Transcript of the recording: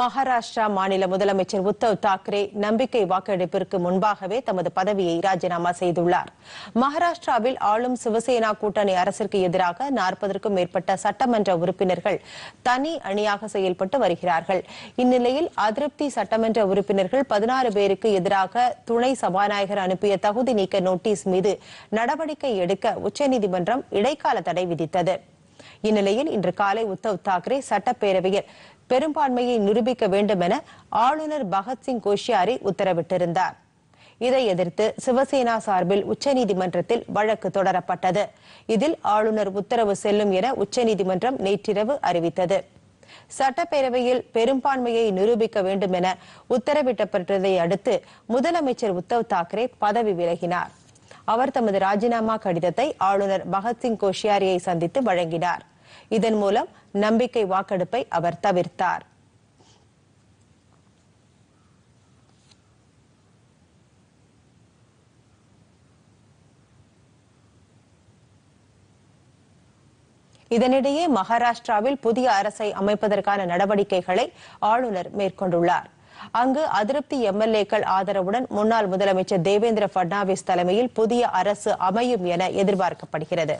மகாராஷ்டிரா மாநில முதலமைச்சர் உத்தவ் தாக்கரே நம்பிக்கை வாக்கெடுப்பிற்கு முன்பாகவே தமது பதவியை ராஜினாமா செய்துள்ளார் மகாராஷ்டிராவில் ஆளும் சிவசேனா கூட்டணி அரசிற்கு எதிராக நாற்பதற்கும் மேற்பட்ட சட்டமன்ற உறுப்பினர்கள் தனி அணியாக செயல்பட்டு வருகிறார்கள் இந்நிலையில் அதிருப்தி சட்டமன்ற உறுப்பினர்கள் பதினாறு பேருக்கு எதிராக துணை சபாநாயகர் அனுப்பிய தகுதி நீக்க நோட்டீஸ் மீது நடவடிக்கை எடுக்க உச்சநீதிமன்றம் இடைக்கால தடை விதித்தது இந்நிலையில் இன்று காலை உத்தவ் தாக்கரே சட்டப்பேரவையில் பெரும்பான்மையை நிரூபிக்க வேண்டும் என ஆளுநர் பகத்சிங் கோஷியாரி உத்தரவிட்டிருந்தார் இதை எதிர்த்து சிவசேனா சார்பில் உச்சநீதிமன்றத்தில் வழக்கு தொடரப்பட்டது இதில் ஆளுநர் உத்தரவு செல்லும் என உச்சநீதிமன்றம் நேற்றிரவு அறிவித்தது சட்டப்பேரவையில் பெரும்பான்மையை நிரூபிக்க வேண்டும் என உத்தரவிட்டப்பட்டதை அடுத்து முதலமைச்சர் உத்தவ் தாக்கரே பதவி விலகினார் அவர் தமது ராஜினாமா கடிதத்தை ஆளுநர் பகத்சிங் கோஷியாரியை சந்தித்து வழங்கினார் இதன் மூலம் நம்பிக்கை வாக்கெடுப்பை அவர் தவிர்த்தார் இதனிடையே மகாராஷ்டிராவில் புதிய அரசை அமைப்பதற்கான நடவடிக்கைகளை ஆளுநர் மேற்கொண்டுள்ளார் அங்கு அதிருப்தி எம்எல்ஏக்கள் ஆதரவுடன் முன்னாள் முதலமைச்சர் தேவேந்திர பட்னாவிஸ் தலைமையில் புதிய அரசு அமையும் என எதிர்பார்க்கப்படுகிறது